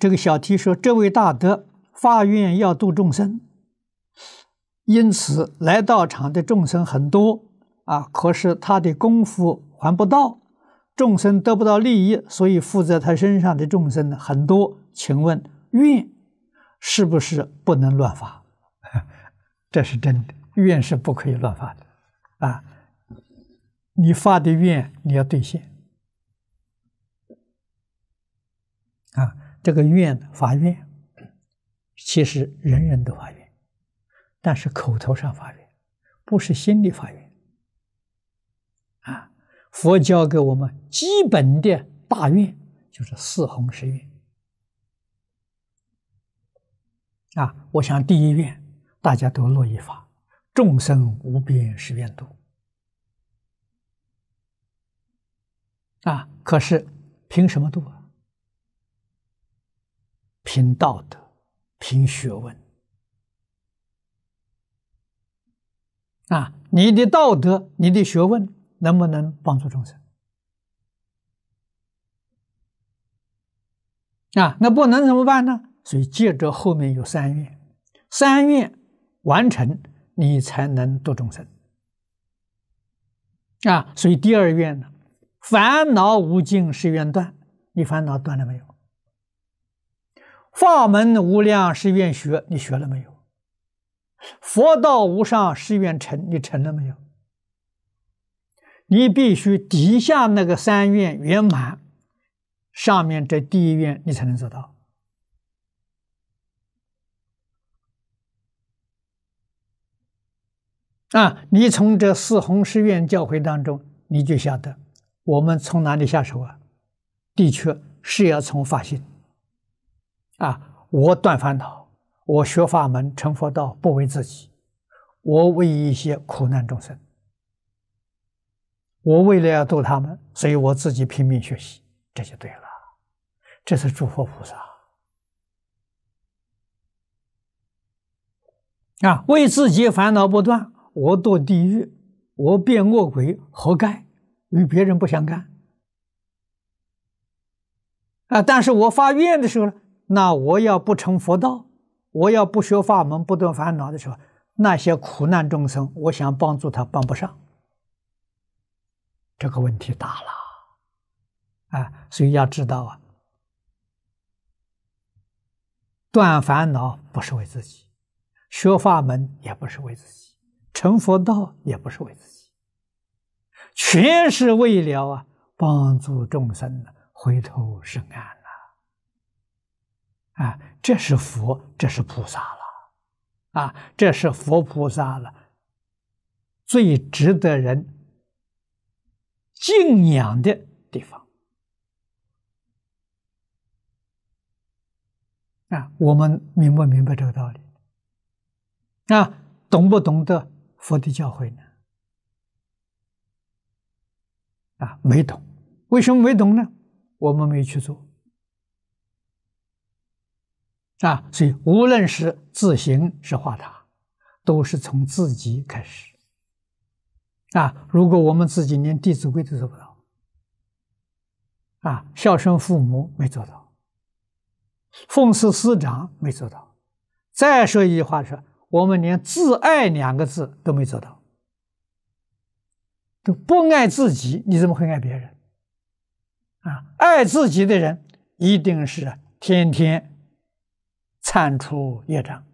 这个小题说，这位大德发愿要度众生，因此来到场的众生很多啊。可是他的功夫还不到，众生得不到利益，所以负责他身上的众生很多。请问愿是不是不能乱发？这是真的，愿是不可以乱发的啊！你发的愿你要兑现啊。这个愿发愿，其实人人都发愿，但是口头上发愿，不是心里发愿。啊，佛教给我们基本的大愿，就是四弘誓愿。啊，我想第一愿大家都乐意发：众生无边誓愿度。啊，可是凭什么度啊？凭道德，凭学问，啊，你的道德，你的学问，能不能帮助众生？啊，那不能怎么办呢？所以接着后面有三愿，三愿完成，你才能度众生。啊，所以第二愿呢，烦恼无尽誓愿断，你烦恼断了没有？法门无量誓愿学，你学了没有？佛道无上誓愿成，你成了没有？你必须底下那个三愿圆满，上面这第一愿你才能做到。啊，你从这四弘誓愿教诲当中，你就晓得我们从哪里下手啊？的确是要从发心。啊！我断烦恼，我学法门，成佛道，不为自己，我为一些苦难众生，我为了要度他们，所以我自己拼命学习，这就对了。这是诸佛菩萨啊，为自己烦恼不断，我堕地狱，我变恶鬼，活该，与别人不相干。啊！但是我发愿的时候呢？那我要不成佛道，我要不学法门，不断烦恼的时候，那些苦难众生，我想帮助他，帮不上，这个问题大了，啊！所以要知道啊，断烦恼不是为自己，学法门也不是为自己，成佛道也不是为自己，全是为了啊帮助众生回头是岸。啊，这是佛，这是菩萨了，啊，这是佛菩萨了，最值得人敬仰的地方。啊，我们明不明白这个道理？啊，懂不懂得佛的教诲呢？啊，没懂。为什么没懂呢？我们没去做。啊，所以无论是自省是化他，都是从自己开始。啊，如果我们自己连《弟子规》都做不到，啊，孝顺父母没做到，奉事师长没做到，再说一句话说，我们连“自爱”两个字都没做到，都不爱自己，你怎么会爱别人？啊，爱自己的人一定是天天。铲除业障，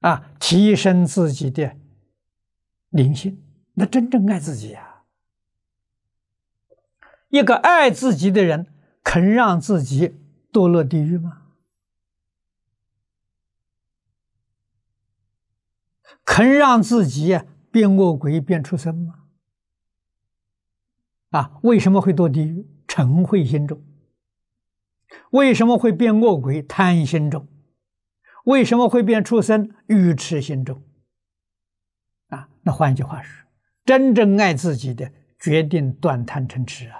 啊，提升自己的灵性。那真正爱自己啊，一个爱自己的人，肯让自己堕落地狱吗？肯让自己变恶鬼、变畜生吗？啊，为什么会堕地狱？嗔慧心重。为什么会变恶鬼？贪心重；为什么会变畜生？愚痴心重。啊，那换句话说，真正爱自己的，决定断贪嗔痴啊！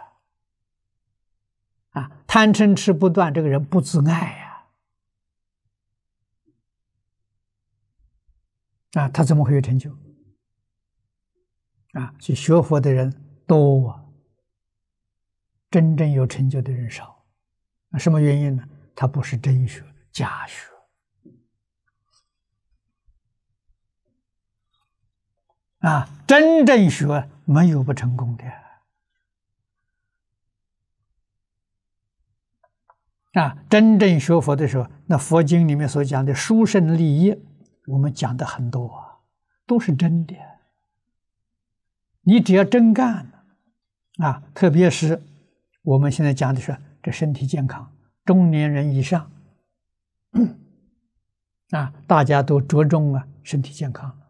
啊，贪嗔痴不断，这个人不自爱呀！啊，他怎么会有成就？啊，学佛的人多啊，真正有成就的人少。什么原因呢？它不是真学假学啊！真正学没有不成功的啊！真正学佛的时候，那佛经里面所讲的“殊胜立业”，我们讲的很多啊，都是真的。你只要真干了啊，特别是我们现在讲的是这身体健康，中年人以上，啊，大家都着重啊，身体健康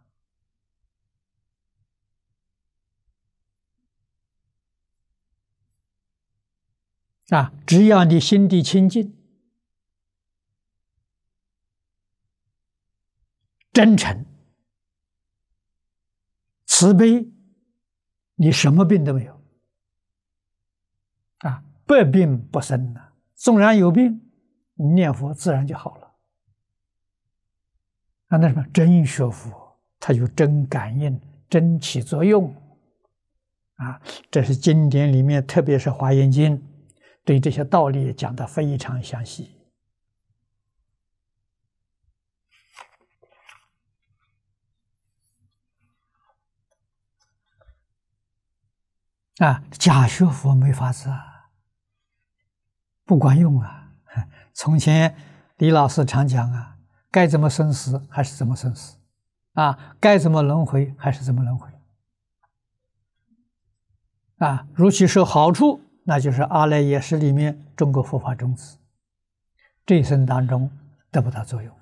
啊，只要你心地清净、真诚、慈悲，你什么病都没有，啊。百病不生呐，纵然有病，念佛自然就好了。啊，那什么真学佛，它有真感应、真起作用，啊，这是经典里面，特别是《华严经》，对这些道理讲的非常详细。啊，假学佛没法子啊。不管用啊！从前李老师常讲啊，该怎么生死还是怎么生死，啊，该怎么轮回还是怎么轮回，啊，如其受好处，那就是阿赖耶识里面中国佛法种子，这一生当中得不到作用。